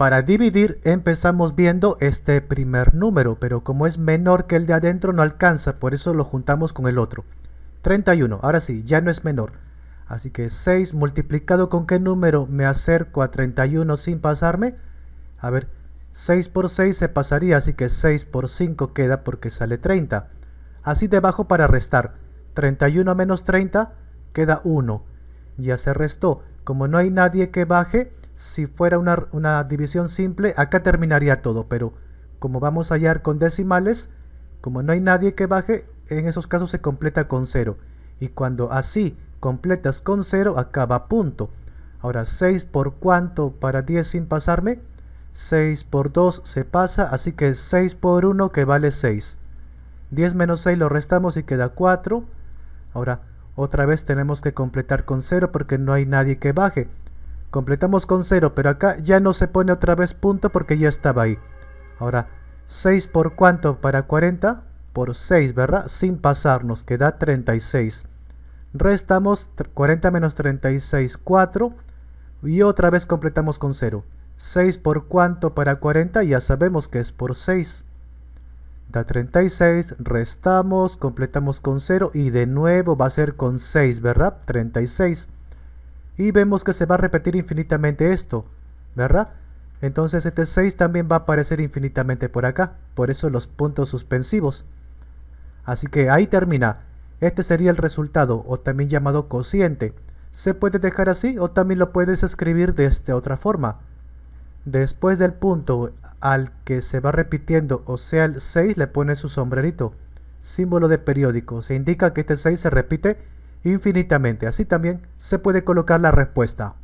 Para dividir empezamos viendo este primer número, pero como es menor que el de adentro no alcanza, por eso lo juntamos con el otro. 31, ahora sí, ya no es menor. Así que 6 multiplicado con qué número me acerco a 31 sin pasarme. A ver, 6 por 6 se pasaría, así que 6 por 5 queda porque sale 30. Así debajo para restar. 31 menos 30 queda 1. Ya se restó. Como no hay nadie que baje, si fuera una, división simple, acá terminaría todo, pero como vamos a hallar con decimales, como no hay nadie que baje, en esos casos se completa con 0. Y cuando así completas con 0, acaba punto. Ahora, 6 por cuánto para 10 sin pasarme? 6 por 2 se pasa, así que 6 por 1 que vale 6. 10 menos 6 lo restamos y queda 4. Ahora, otra vez tenemos que completar con 0 porque no hay nadie que baje. Completamos con 0, pero acá ya no se pone otra vez punto porque ya estaba ahí. Ahora, 6 por cuánto para 40? Por 6, ¿verdad? Sin pasarnos, que da 36. Restamos 40 menos 36, 4. Y otra vez completamos con 0. 6 por cuánto para 40, ya sabemos que es por 6. Da 36, restamos, completamos con 0 y de nuevo va a ser con 6, ¿verdad? 36. Y vemos que se va a repetir infinitamente esto, ¿verdad? Entonces este 6 también va a aparecer infinitamente por acá, por eso los puntos suspensivos. Así que ahí termina. Este sería el resultado, o también llamado cociente. Se puede dejar así o también lo puedes escribir de esta otra forma. Después del punto al que se va repitiendo, o sea el 6, le pone su sombrerito. Símbolo de periódico. Se indica que este 6 se repite infinitamente. Así también se puede colocar la respuesta.